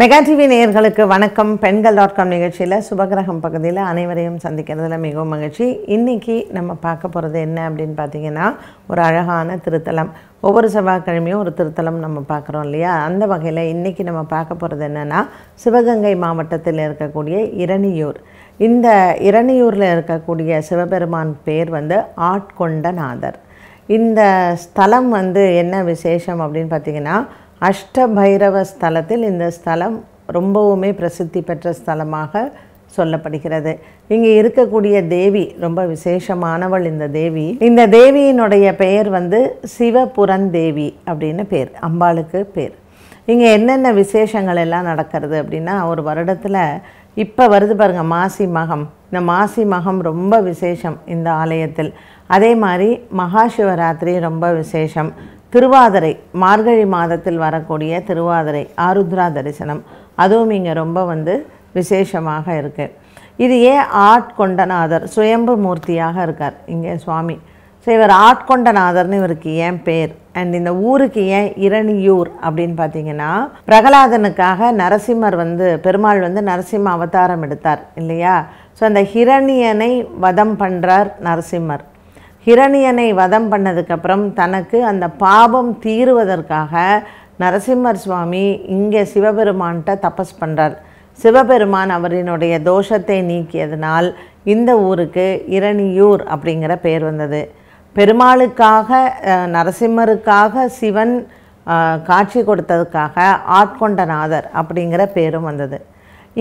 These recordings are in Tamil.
மெகா டிவி நேயர்களுக்கு வணக்கம் பெண்கள் டாட் காம் நிகழ்ச்சியில் சுபகிரகம் பகுதியில் அனைவரையும் சந்திக்கிறதுல மிகவும் மகிழ்ச்சி இன்றைக்கி நம்ம பார்க்க போகிறது என்ன அப்படின்னு பார்த்தீங்கன்னா ஒரு அழகான திருத்தலம் ஒவ்வொரு செவ்வாய்க்கிழமையும் ஒரு திருத்தலம் நம்ம பார்க்குறோம் இல்லையா அந்த வகையில் இன்றைக்கி நம்ம பார்க்க போகிறது என்னென்னா சிவகங்கை மாவட்டத்தில் இருக்கக்கூடிய இரணியூர் இந்த இரணியூரில் இருக்கக்கூடிய சிவபெருமான் பேர் வந்து ஆட்கொண்டநாதர் இந்த ஸ்தலம் வந்து என்ன விசேஷம் அப்படின்னு பார்த்திங்கன்னா அஷ்டபைரவ ஸ்தலத்தில் இந்த ஸ்தலம் ரொம்பவுமே பிரசித்தி பெற்ற ஸ்தலமாக சொல்லப்படுகிறது இங்கே இருக்கக்கூடிய தேவி ரொம்ப விசேஷமானவள் இந்த தேவி இந்த தேவியினுடைய பெயர் வந்து சிவபுரந்தேவி அப்படின்னு பேர் அம்பாளுக்கு பேர் இங்கே என்னென்ன விசேஷங்கள் எல்லாம் நடக்கிறது அப்படின்னா ஒரு வருடத்தில் இப்போ வருது பாருங்கள் மாசி மகம் இந்த மாசி மகம் ரொம்ப விசேஷம் இந்த ஆலயத்தில் அதே மாதிரி மகாசிவராத்திரி ரொம்ப விசேஷம் திருவாதிரை மார்கழி மாதத்தில் வரக்கூடிய திருவாதிரை ஆருத்ரா தரிசனம் அதுவும் இங்கே ரொம்ப வந்து விசேஷமாக இருக்குது இது ஏன் ஆட்கொண்டநாதர் சுயம்பு மூர்த்தியாக இருக்கார் இங்கே சுவாமி ஸோ இவர் ஆட்கொண்டநாதர்னு இவருக்கு ஏன் பேர் அண்ட் இந்த ஊருக்கு ஏன் இரணியூர் அப்படின்னு பார்த்தீங்கன்னா பிரகலாதனுக்காக நரசிம்மர் வந்து பெருமாள் வந்து நரசிம்ம அவதாரம் எடுத்தார் இல்லையா ஸோ அந்த ஹிரணியனை வதம் பண்ணுறார் நரசிம்மர் ஹிரணியனை வதம் பண்ணதுக்கப்புறம் தனக்கு அந்த பாபம் தீருவதற்காக நரசிம்மர் சுவாமி இங்கே சிவபெருமான்கிட்ட தபஸ் பண்ணுறார் சிவபெருமான் அவரினுடைய தோஷத்தை நீக்கியதனால் இந்த ஊருக்கு இரணியூர் அப்படிங்கிற பெயர் வந்தது பெருமாளுக்காக நரசிம்மருக்காக சிவன் காட்சி கொடுத்ததுக்காக ஆட்கொண்டநாதர் அப்படிங்கிற பேரும் வந்தது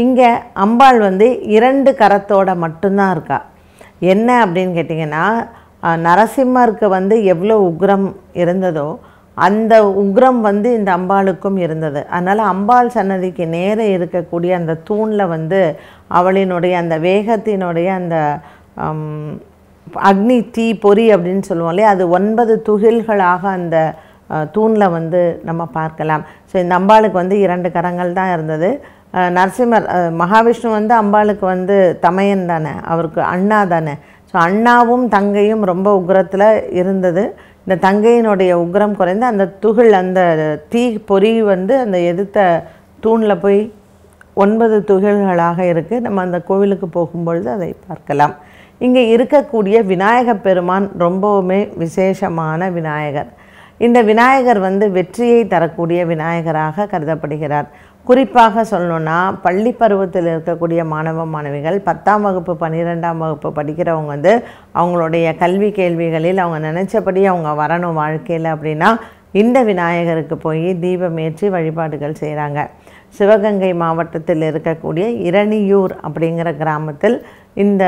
இங்கே அம்பாள் வந்து இரண்டு கரத்தோட மட்டும்தான் இருக்கா என்ன அப்படின்னு கேட்டிங்கன்னா நரசிம்மருக்கு வந்து எவ்வளோ உக்ரம் இருந்ததோ அந்த உக்ரம் வந்து இந்த அம்பாளுக்கும் இருந்தது அதனால் அம்பாள் சன்னதிக்கு நேர இருக்கக்கூடிய அந்த தூணில் வந்து அவளினுடைய அந்த வேகத்தினுடைய அந்த அக்னி தீ பொறி அப்படின்னு சொல்லுவோம் இல்லையா அது ஒன்பது துகில்களாக அந்த தூணில் வந்து நம்ம பார்க்கலாம் ஸோ இந்த அம்பாளுக்கு வந்து இரண்டு கரங்கள் தான் இருந்தது நரசிம்மர் மகாவிஷ்ணு வந்து அம்பாளுக்கு வந்து தமையன் தானே அவருக்கு அண்ணா தானே ஸோ அண்ணாவும் தங்கையும் ரொம்ப உக்ரத்தில் இருந்தது இந்த தங்கையினுடைய உக்ரம் குறைந்து அந்த துகள் அந்த தீ பொறி வந்து அந்த எதிர்த்த தூணில் போய் ஒன்பது துகள்களாக இருக்குது நம்ம அந்த கோவிலுக்கு போகும்பொழுது அதை பார்க்கலாம் இங்கே இருக்கக்கூடிய விநாயகப் பெருமான் ரொம்பவுமே விசேஷமான விநாயகர் இந்த விநாயகர் வந்து வெற்றியை தரக்கூடிய விநாயகராக கருதப்படுகிறார் குறிப்பாக சொல்லணுன்னா பள்ளி பருவத்தில் இருக்கக்கூடிய மாணவ மாணவிகள் பத்தாம் வகுப்பு பன்னிரெண்டாம் வகுப்பு படிக்கிறவங்க வந்து அவங்களுடைய கல்வி கேள்விகளில் அவங்க நினச்சபடி அவங்க வரணும் வாழ்க்கையில் அப்படின்னா இந்த விநாயகருக்கு போய் தீபம் ஏற்றி வழிபாடுகள் செய்கிறாங்க சிவகங்கை மாவட்டத்தில் இருக்கக்கூடிய இரணியூர் அப்படிங்கிற கிராமத்தில் இந்த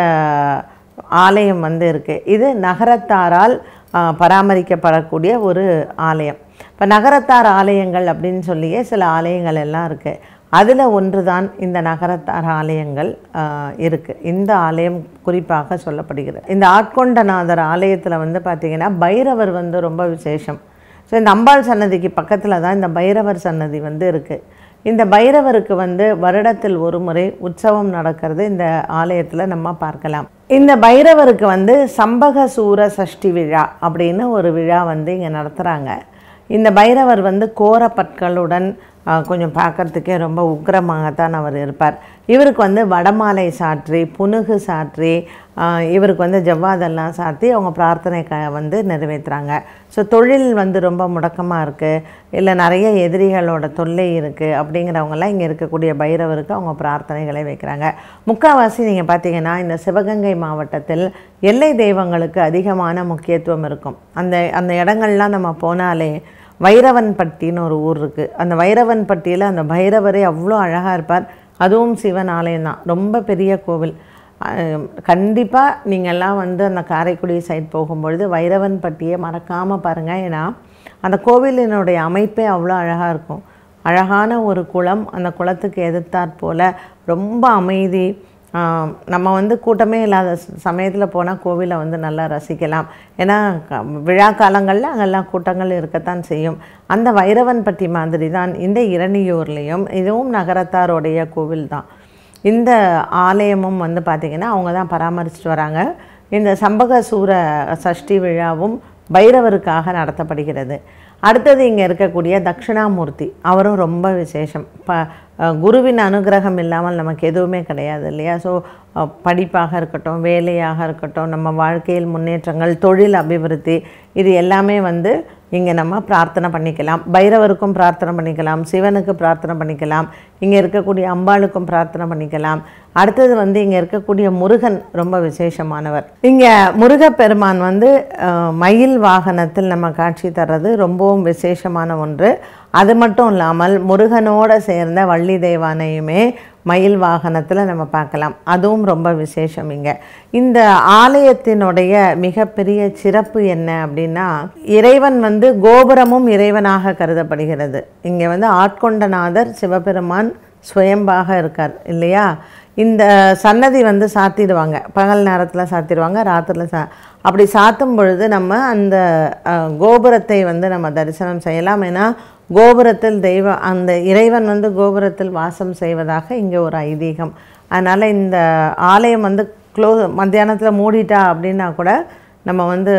ஆலயம் வந்து இருக்குது இது நகரத்தாரால் பராமரிக்கப்படக்கூடிய ஒரு ஆலயம் இப்போ நகரத்தார் ஆலயங்கள் அப்படின்னு சொல்லியே சில ஆலயங்கள் எல்லாம் இருக்குது அதில் ஒன்று தான் இந்த நகரத்தார் ஆலயங்கள் இருக்குது இந்த ஆலயம் குறிப்பாக சொல்லப்படுகிறது இந்த ஆட்கொண்டநாதர் ஆலயத்தில் வந்து பார்த்திங்கன்னா பைரவர் வந்து ரொம்ப விசேஷம் ஸோ இந்த அம்பாள் சன்னதிக்கு பக்கத்தில் தான் இந்த பைரவர் சன்னதி வந்து இருக்குது இந்த பைரவருக்கு வந்து வருடத்தில் ஒரு முறை உற்சவம் நடக்கிறது இந்த ஆலயத்தில் நம்ம பார்க்கலாம் இந்த பைரவருக்கு வந்து சம்பக சூர சஷ்டி விழா அப்படின்னு ஒரு விழா வந்து இங்கே நடத்துகிறாங்க இந்த பைரவர் வந்து கோரப்பற்களுடன் கொஞ்சம் பார்க்குறதுக்கே ரொம்ப உக்கிரமாகத்தான் தான் அவர் இருப்பார் இவருக்கு வந்து வடமாலை சாற்றி புனுகு சாற்றி இவருக்கு வந்து ஜவ்வாதெல்லாம் சாத்தி அவங்க பிரார்த்தனை க வந்து நிறைவேற்றுறாங்க ஸோ தொழில் வந்து ரொம்ப முடக்கமாக இருக்குது இல்லை நிறைய எதிரிகளோட தொல்லை இருக்குது அப்படிங்கிறவங்கெல்லாம் இங்கே இருக்கக்கூடிய பைரவருக்கு அவங்க பிரார்த்தனைகளை வைக்கிறாங்க முக்கால்வாசி நீங்கள் பார்த்தீங்கன்னா இந்த சிவகங்கை மாவட்டத்தில் எல்லை தெய்வங்களுக்கு அதிகமான முக்கியத்துவம் இருக்கும் அந்த அந்த இடங்கள்லாம் நம்ம போனாலே வைரவன்பட்டின்னு ஒரு ஊர் இருக்குது அந்த வைரவன்பட்டியில் அந்த பைரவரே அவ்வளோ அழகாக இருப்பார் அதுவும் சிவன் ஆலயம் தான் ரொம்ப பெரிய கோவில் கண்டிப்பாக நீங்கள்லாம் வந்து அந்த காரைக்குடி சைட் போகும்பொழுது வைரவன்பட்டியை மறக்காமல் பாருங்கள் ஏன்னா அந்த கோவிலினுடைய அமைப்பே அவ்வளோ அழகாக இருக்கும் அழகான ஒரு குளம் அந்த குளத்துக்கு எதிர்த்தாற் போல் ரொம்ப அமைதி நம்ம வந்து கூட்டமே இல்லாத சமயத்தில் போனால் கோவிலை வந்து நல்லா ரசிக்கலாம் ஏன்னா விழா காலங்களில் அங்கெல்லாம் கூட்டங்கள் இருக்கத்தான் செய்யும் அந்த வைரவன்பட்டி மாதிரி தான் இந்த இரணியூர்லேயும் இதுவும் நகரத்தாருடைய கோவில் தான் இந்த ஆலயமும் வந்து பார்த்திங்கன்னா அவங்க தான் பராமரிச்சுட்டு வராங்க இந்த சம்பக சூர சஷ்டி விழாவும் பைரவருக்காக நடத்தப்படுகிறது அடுத்தது இங்கே இருக்கக்கூடிய தட்சிணாமூர்த்தி அவரும் ரொம்ப விசேஷம் ப குருவின் அனுகிரகம் இல்லாமல் நமக்கு எதுவுமே கிடையாது இல்லையா ஸோ படிப்பாக இருக்கட்டும் வேலையாக இருக்கட்டும் நம்ம வாழ்க்கையில் முன்னேற்றங்கள் தொழில் அபிவிருத்தி இது எல்லாமே வந்து இங்கே நம்ம பிரார்த்தனை பண்ணிக்கலாம் பைரவருக்கும் பிரார்த்தனை பண்ணிக்கலாம் சிவனுக்கு பிரார்த்தனை பண்ணிக்கலாம் இங்கே இருக்கக்கூடிய அம்பாளுக்கும் பிரார்த்தனை பண்ணிக்கலாம் அடுத்தது வந்து இங்கே இருக்கக்கூடிய முருகன் ரொம்ப விசேஷமானவர் இங்கே முருகப்பெருமான் வந்து மயில் வாகனத்தில் நம்ம காட்சி தர்றது ரொம்பவும் விசேஷமான ஒன்று அது மட்டும் இல்லாமல் முருகனோடு சேர்ந்த வள்ளி தெய்வானையுமே மயில் வாகனத்தில் நம்ம பார்க்கலாம் அதுவும் ரொம்ப விசேஷம் இங்கே இந்த ஆலயத்தினுடைய மிகப்பெரிய சிறப்பு என்ன அப்படின்னா இறைவன் வந்து கோபுரமும் இறைவனாக கருதப்படுகிறது இங்கே வந்து ஆட்கொண்டநாதர் சிவபெருமான் சுயம்பாக இருக்கார் இல்லையா இந்த சன்னதி வந்து சாத்திடுவாங்க பகல் நேரத்தில் சாத்திடுவாங்க ராத்திரில் சா அப்படி சாத்தும் பொழுது நம்ம அந்த கோபுரத்தை வந்து நம்ம தரிசனம் செய்யலாம் ஏன்னா கோபுரத்தில் தெய்வ அந்த இறைவன் வந்து கோபுரத்தில் வாசம் செய்வதாக இங்கே ஒரு ஐதீகம் அதனால் இந்த ஆலயம் வந்து க்ளோ மத்தியானத்தில் மூடிட்டா அப்படின்னா கூட நம்ம வந்து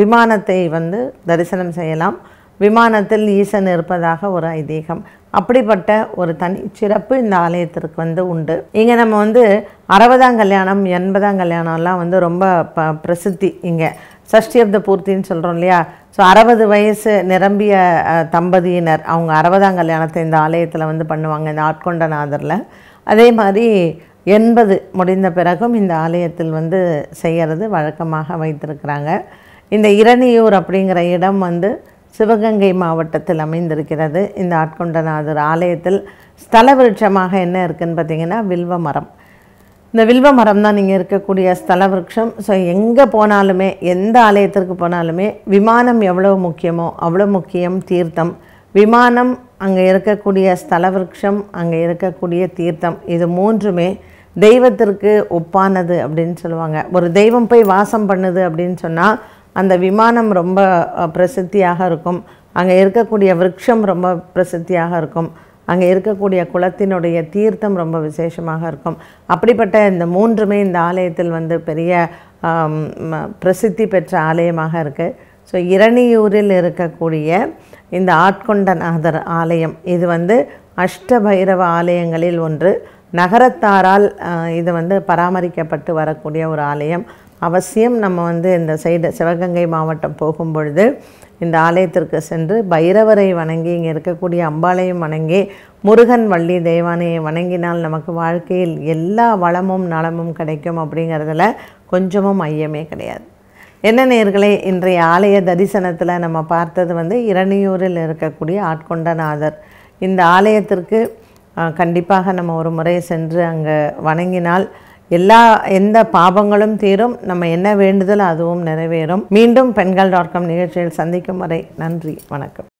விமானத்தை வந்து தரிசனம் செய்யலாம் விமானத்தில் ஈசன் இருப்பதாக ஒரு ஐதீகம் அப்படிப்பட்ட ஒரு தனி சிறப்பு இந்த ஆலயத்திற்கு வந்து உண்டு இங்கே நம்ம வந்து அறுபதாம் கல்யாணம் எண்பதாம் கல்யாணம்லாம் வந்து ரொம்ப ப பிரசித்தி இங்கே அப்த பூர்த்தின்னு சொல்கிறோம் இல்லையா ஸோ அறுபது வயசு நிரம்பிய தம்பதியினர் அவங்க அறுபதாம் கல்யாணத்தை இந்த ஆலயத்தில் வந்து பண்ணுவாங்க இந்த ஆட்கொண்டநாதரில் அதே மாதிரி எண்பது முடிந்த பிறகும் இந்த ஆலயத்தில் வந்து செய்கிறது வழக்கமாக வைத்திருக்கிறாங்க இந்த இரணியூர் அப்படிங்கிற இடம் வந்து சிவகங்கை மாவட்டத்தில் அமைந்திருக்கிறது இந்த ஆட்கொண்டநாதர் ஆலயத்தில் ஸ்தல விருட்சமாக என்ன இருக்குதுன்னு பார்த்தீங்கன்னா வில்வ மரம் இந்த வில்வ மரம் தான் நீங்கள் இருக்கக்கூடிய ஸ்தல விருட்சம் ஸோ எங்கே போனாலுமே எந்த ஆலயத்திற்கு போனாலுமே விமானம் எவ்வளோ முக்கியமோ அவ்வளோ முக்கியம் தீர்த்தம் விமானம் அங்கே இருக்கக்கூடிய ஸ்தல விருட்சம் அங்கே இருக்கக்கூடிய தீர்த்தம் இது மூன்றுமே தெய்வத்திற்கு ஒப்பானது அப்படின்னு சொல்லுவாங்க ஒரு தெய்வம் போய் வாசம் பண்ணுது அப்படின்னு சொன்னால் அந்த விமானம் ரொம்ப பிரசித்தியாக இருக்கும் அங்கே இருக்கக்கூடிய விரக்ஷம் ரொம்ப பிரசித்தியாக இருக்கும் அங்கே இருக்கக்கூடிய குளத்தினுடைய தீர்த்தம் ரொம்ப விசேஷமாக இருக்கும் அப்படிப்பட்ட இந்த மூன்றுமே இந்த ஆலயத்தில் வந்து பெரிய பிரசித்தி பெற்ற ஆலயமாக இருக்குது ஸோ இரணியூரில் இருக்கக்கூடிய இந்த ஆட்கொண்டநாதர் ஆலயம் இது வந்து அஷ்டபைரவ ஆலயங்களில் ஒன்று நகரத்தாரால் இது வந்து பராமரிக்கப்பட்டு வரக்கூடிய ஒரு ஆலயம் அவசியம் நம்ம வந்து இந்த சைடு சிவகங்கை மாவட்டம் போகும் பொழுது இந்த ஆலயத்திற்கு சென்று பைரவரை வணங்கி இங்கே இருக்கக்கூடிய அம்பாலையும் வணங்கி முருகன் வள்ளி தெய்வானையை வணங்கினால் நமக்கு வாழ்க்கையில் எல்லா வளமும் நலமும் கிடைக்கும் அப்படிங்கிறதுல கொஞ்சமும் ஐயமே கிடையாது என்ன நேர்களே இன்றைய ஆலய தரிசனத்தில் நம்ம பார்த்தது வந்து இரணியூரில் இருக்கக்கூடிய ஆட்கொண்டநாதர் இந்த ஆலயத்திற்கு கண்டிப்பாக நம்ம ஒரு முறை சென்று அங்கே வணங்கினால் எல்லா எந்த பாபங்களும் தீரும் நம்ம என்ன வேண்டுதல் அதுவும் நிறைவேறும் மீண்டும் பெண்கள் டாட் காம் நிகழ்ச்சியில் சந்திக்கும் வரை நன்றி வணக்கம்